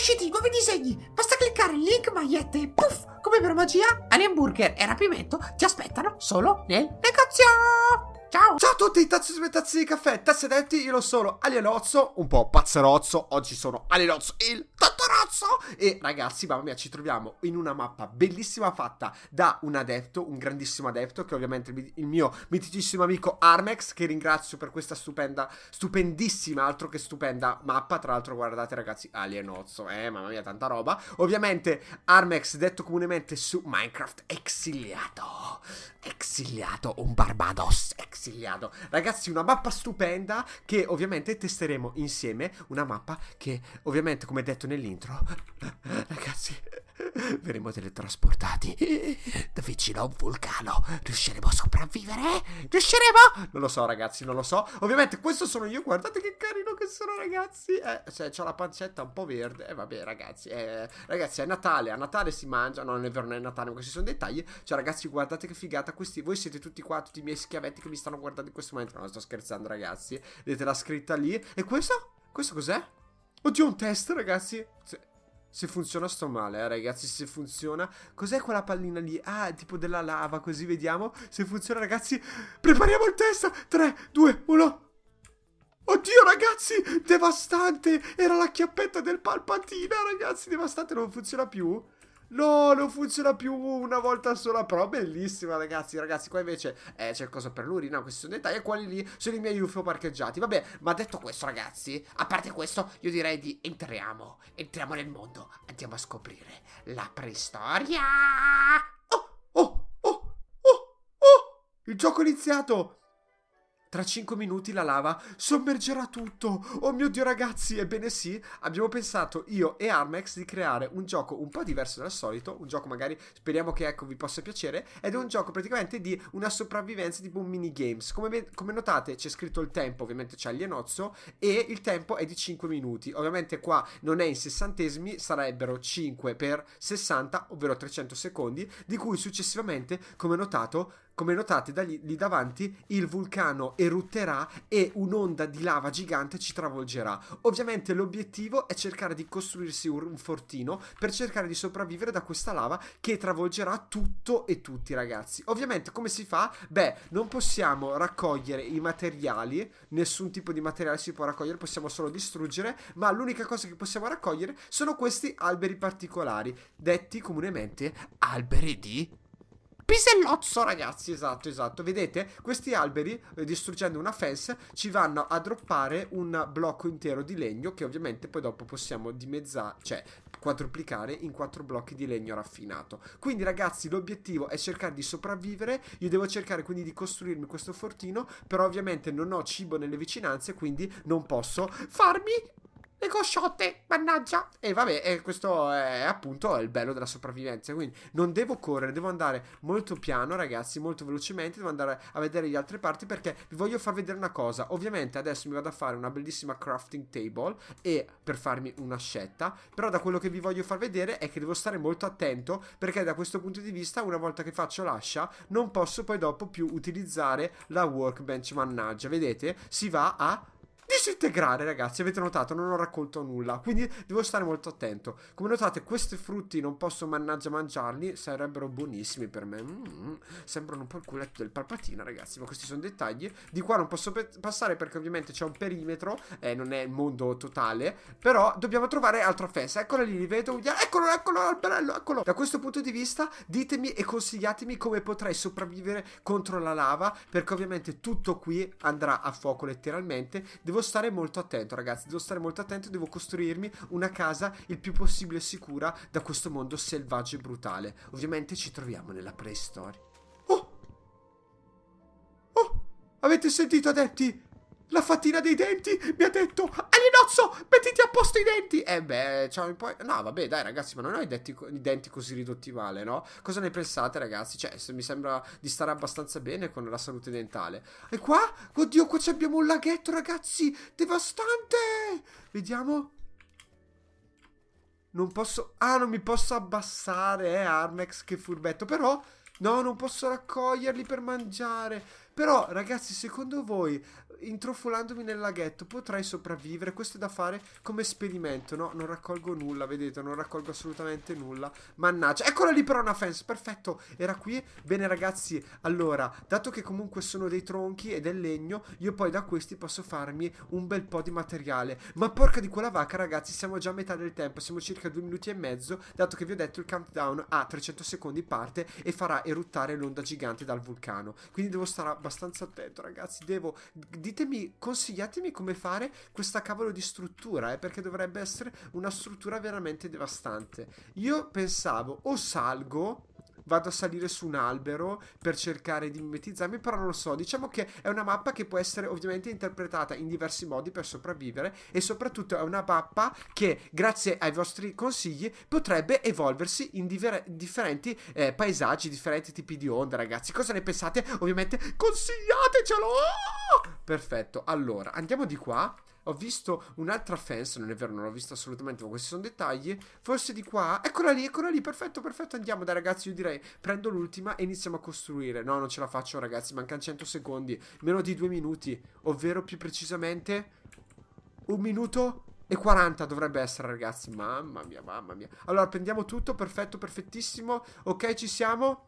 usciti i nuovi disegni. Basta cliccare il link magliette e puff, come per magia, Alien Burger e Rapimento ti aspettano solo nel negozio. Ciao! Ciao a tutti, tazzi e tazzi di caffè, tazzi e tassedetti, io lo sono, Alienozzo, un po' pazzerozzo, oggi sono Alienozzo il tattoo cazzo! E ragazzi, mamma mia, ci troviamo in una mappa bellissima fatta da un adepto, un grandissimo adepto, che ovviamente il mio miticissimo amico Armex, che ringrazio per questa stupenda, stupendissima, altro che stupenda mappa. Tra l'altro, guardate ragazzi, alienozzo, eh, mamma mia, tanta roba. Ovviamente Armex, detto comunemente su Minecraft, exiliato, exiliato, un Barbados, exiliato. Ragazzi, una mappa stupenda che ovviamente testeremo insieme, una mappa che ovviamente, come detto nell'intro, Ragazzi, verremo teletrasportati da vicino a un vulcano. Riusciremo a sopravvivere? Riusciremo? Non lo so, ragazzi, non lo so. Ovviamente, questo sono io. Guardate che carino che sono, ragazzi. Eh, cioè, ho la pancetta un po' verde. E eh, vabbè, ragazzi. Eh, ragazzi, è Natale. A Natale si mangia. No, non è vero, non è Natale, ma questi sono dettagli. Cioè, ragazzi, guardate che figata. Questi, voi siete tutti qua, tutti i miei schiavetti che mi stanno guardando in questo momento. No, sto scherzando, ragazzi. Vedete la scritta lì. E questo? Questo cos'è? Oddio, un test, ragazzi. Se funziona sto male, eh ragazzi, se funziona. Cos'è quella pallina lì? Ah, tipo della lava, così vediamo. Se funziona ragazzi, prepariamo il test! 3, 2, 1... Oddio ragazzi, devastante! Era la chiappetta del palpatina, ragazzi, devastante, non funziona più. No, non funziona più una volta sola, però bellissima ragazzi, ragazzi, qua invece eh, c'è il coso per No, questi sono dettagli e quali lì sono i miei UFO parcheggiati. Vabbè, ma detto questo ragazzi, a parte questo, io direi di entriamo, entriamo nel mondo, andiamo a scoprire la preistoria. Oh, oh, oh, oh, oh, il gioco è iniziato! Tra 5 minuti la lava sommergerà tutto. Oh mio dio ragazzi, ebbene sì, abbiamo pensato io e Armex di creare un gioco un po' diverso dal solito, un gioco magari speriamo che ecco vi possa piacere, ed è un gioco praticamente di una sopravvivenza tipo un minigames. Come, come notate c'è scritto il tempo, ovviamente c'è alienozzo, e il tempo è di 5 minuti. Ovviamente qua non è in sessantesimi, sarebbero 5 per 60, ovvero 300 secondi, di cui successivamente, come notato, come notate da lì, lì davanti il vulcano erutterà e un'onda di lava gigante ci travolgerà. Ovviamente l'obiettivo è cercare di costruirsi un fortino per cercare di sopravvivere da questa lava che travolgerà tutto e tutti ragazzi. Ovviamente come si fa? Beh, non possiamo raccogliere i materiali, nessun tipo di materiale si può raccogliere, possiamo solo distruggere, ma l'unica cosa che possiamo raccogliere sono questi alberi particolari, detti comunemente alberi di pisellozzo, ragazzi. Esatto, esatto. Vedete? Questi alberi, eh, distruggendo una fence, ci vanno a droppare un blocco intero di legno che ovviamente poi dopo possiamo dimezzare, cioè quadruplicare in quattro blocchi di legno raffinato. Quindi ragazzi, l'obiettivo è cercare di sopravvivere. Io devo cercare quindi di costruirmi questo fortino, però ovviamente non ho cibo nelle vicinanze, quindi non posso farmi le cosciotte, mannaggia. E vabbè, e questo è appunto il bello della sopravvivenza. Quindi non devo correre, devo andare molto piano, ragazzi, molto velocemente. Devo andare a vedere le altre parti perché vi voglio far vedere una cosa. Ovviamente adesso mi vado a fare una bellissima crafting table e per farmi una scelta. Però da quello che vi voglio far vedere è che devo stare molto attento perché da questo punto di vista, una volta che faccio l'ascia, non posso poi dopo più utilizzare la workbench, mannaggia. Vedete? Si va a disintegrare, ragazzi. Avete notato? Non ho raccolto nulla. Quindi devo stare molto attento. Come notate, questi frutti non posso mannaggia mangiarli. Sarebbero buonissimi per me. Mm, sembrano un po' il culetto del palpatina, ragazzi. Ma questi sono dettagli. Di qua non posso passare perché ovviamente c'è un perimetro. Eh, non è il mondo totale. Però dobbiamo trovare altra festa. Eccola lì, li vedo. Eccolo, eccolo, alberello, eccolo. Da questo punto di vista, ditemi e consigliatemi come potrei sopravvivere contro la lava. Perché ovviamente tutto qui andrà a fuoco letteralmente. Devo stare molto attento, ragazzi. Devo stare molto attento. Devo costruirmi una casa il più possibile sicura da questo mondo selvaggio e brutale. Ovviamente ci troviamo nella preistoria. Oh! Oh! Avete sentito, adepti? la fattina dei denti mi ha detto Alinozzo, mettiti a posto i denti! E beh, ciao poi... No, vabbè, dai ragazzi, ma non ho i denti, i denti, così ridotti male, no? Cosa ne pensate, ragazzi? Cioè, se mi sembra di stare abbastanza bene con la salute dentale. E qua? Oddio, qua abbiamo un laghetto, ragazzi! Devastante! Vediamo... Non posso... Ah, non mi posso abbassare, eh, Armex, che furbetto. Però... No, non posso raccoglierli per mangiare. Però, ragazzi, secondo voi, intrufolandomi nel laghetto, potrei sopravvivere? Questo è da fare come esperimento, no? Non raccolgo nulla, vedete? Non raccolgo assolutamente nulla. Mannaggia. Eccola lì però una fence, perfetto. Era qui. Bene, ragazzi, allora, dato che comunque sono dei tronchi e del legno, io poi da questi posso farmi un bel po' di materiale. Ma porca di quella vacca, ragazzi, siamo già a metà del tempo. Siamo circa due minuti e mezzo, dato che vi ho detto il countdown a 300 secondi parte e farà eruttare l'onda gigante dal vulcano. Quindi devo stare abbastanza attento, ragazzi. Devo. Ditemi, consigliatemi come fare questa cavolo di struttura, eh, perché dovrebbe essere una struttura veramente devastante. Io pensavo o salgo vado a salire su un albero per cercare di mimetizzarmi, però non lo so, diciamo che è una mappa che può essere ovviamente interpretata in diversi modi per sopravvivere e soprattutto è una mappa che grazie ai vostri consigli potrebbe evolversi in diver- differenti eh, paesaggi, differenti tipi di onde, ragazzi. Cosa ne pensate? Ovviamente consigliatecelo! Perfetto, allora andiamo di qua ho visto un'altra fence, non è vero, non l'ho vista assolutamente, ma questi sono dettagli. Forse di qua, eccola lì, eccola lì, perfetto, perfetto, andiamo dai ragazzi, io direi prendo l'ultima e iniziamo a costruire. No, non ce la faccio ragazzi, mancano 100 secondi, meno di 2 minuti, ovvero più precisamente un minuto e 40 dovrebbe essere ragazzi, mamma mia, mamma mia. Allora prendiamo tutto, perfetto, perfettissimo, ok ci siamo,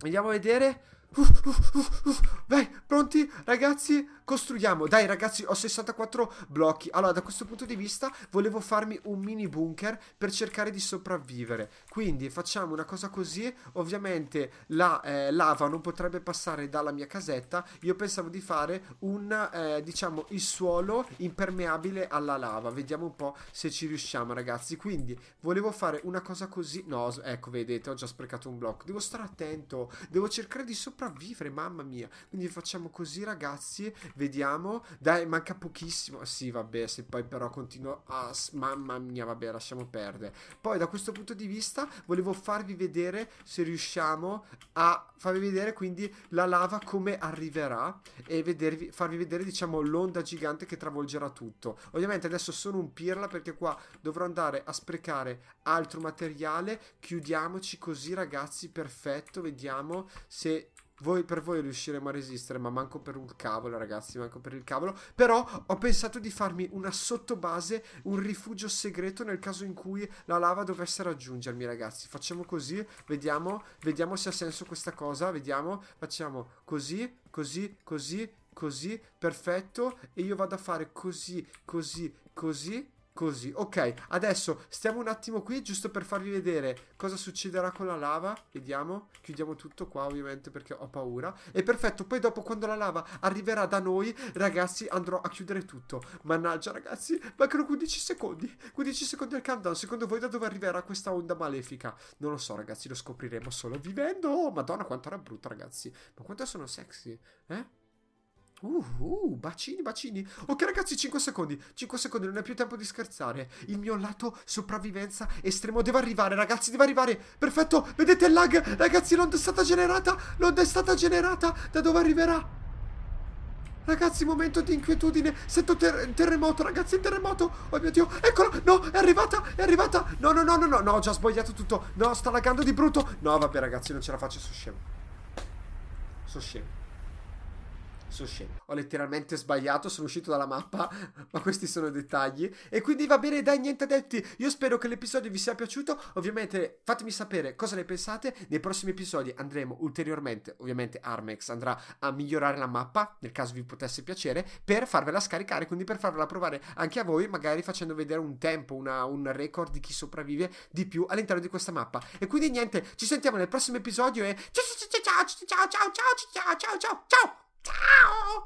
andiamo a vedere... Uh, uh, uh, Vai, pronti ragazzi? Costruiamo, dai ragazzi, ho 64 blocchi. Allora, da questo punto di vista volevo farmi un mini bunker per cercare di sopravvivere. Quindi facciamo una cosa così. Ovviamente la eh, lava non potrebbe passare dalla mia casetta. Io pensavo di fare un, eh, diciamo, il suolo impermeabile alla lava. Vediamo un po' se ci riusciamo, ragazzi. Quindi volevo fare una cosa così. No, ecco, vedete, ho già sprecato un blocco. Devo stare attento, devo cercare di sopravvivere, mamma mia. Quindi facciamo così, ragazzi. Vediamo. Dai, manca pochissimo. Sì, vabbè, se poi però continuo... Ah, mamma mia, vabbè, lasciamo perdere. Poi da questo punto di vista volevo farvi vedere se riusciamo a farvi vedere quindi la lava come arriverà e vedervi, farvi vedere, diciamo, l'onda gigante che travolgerà tutto. Ovviamente adesso sono un pirla perché qua dovrò andare a sprecare altro materiale. Chiudiamoci così, ragazzi, perfetto. Vediamo se voi, per voi riusciremo a resistere, ma manco per un cavolo, ragazzi, manco per il cavolo. Però ho pensato di farmi una sottobase, un rifugio segreto nel caso in cui la lava dovesse raggiungermi, ragazzi. Facciamo così, vediamo, vediamo se ha senso questa cosa, vediamo. Facciamo così, così, così, così, perfetto. E io vado a fare così, così, così Così, ok, adesso stiamo un attimo qui giusto per farvi vedere cosa succederà con la lava, vediamo, chiudiamo tutto qua ovviamente perché ho paura E perfetto, poi dopo quando la lava arriverà da noi, ragazzi andrò a chiudere tutto Mannaggia ragazzi, mancano 15 secondi, 15 secondi al countdown, secondo voi da dove arriverà questa onda malefica? Non lo so ragazzi, lo scopriremo solo vivendo, oh madonna quanto era brutta ragazzi, ma quanto sono sexy, eh? Uh, uh, bacini, bacini. Ok ragazzi, 5 secondi. 5 secondi, non è più tempo di scherzare. Il mio lato sopravvivenza estremo deve arrivare, ragazzi, deve arrivare. Perfetto, vedete il lag? Ragazzi, l'onda è stata generata. L'onda è stata generata. Da dove arriverà? Ragazzi, momento di inquietudine. Sento ter terremoto, ragazzi, il terremoto. Oh mio Dio, eccolo. No, è arrivata, è arrivata. No, no, no, no, no, no, ho già sbagliato tutto. No, sta laggando di brutto. No, vabbè ragazzi, non ce la faccio, sono scemo. Sono scemo sono scemo. Ho letteralmente sbagliato, sono uscito dalla mappa, ma questi sono dettagli. E quindi va bene, dai, niente detti. Io spero che l'episodio vi sia piaciuto. Ovviamente fatemi sapere cosa ne pensate. Nei prossimi episodi andremo ulteriormente, ovviamente Armex andrà a migliorare la mappa, nel caso vi potesse piacere, per farvela scaricare, quindi per farvela provare anche a voi, magari facendo vedere un tempo, una, un record di chi sopravvive di più all'interno di questa mappa. E quindi niente, ci sentiamo nel prossimo episodio e ciao ciao ciao ciao ciao ciao ciao ciao ciao ciao ciao ciao Tchau!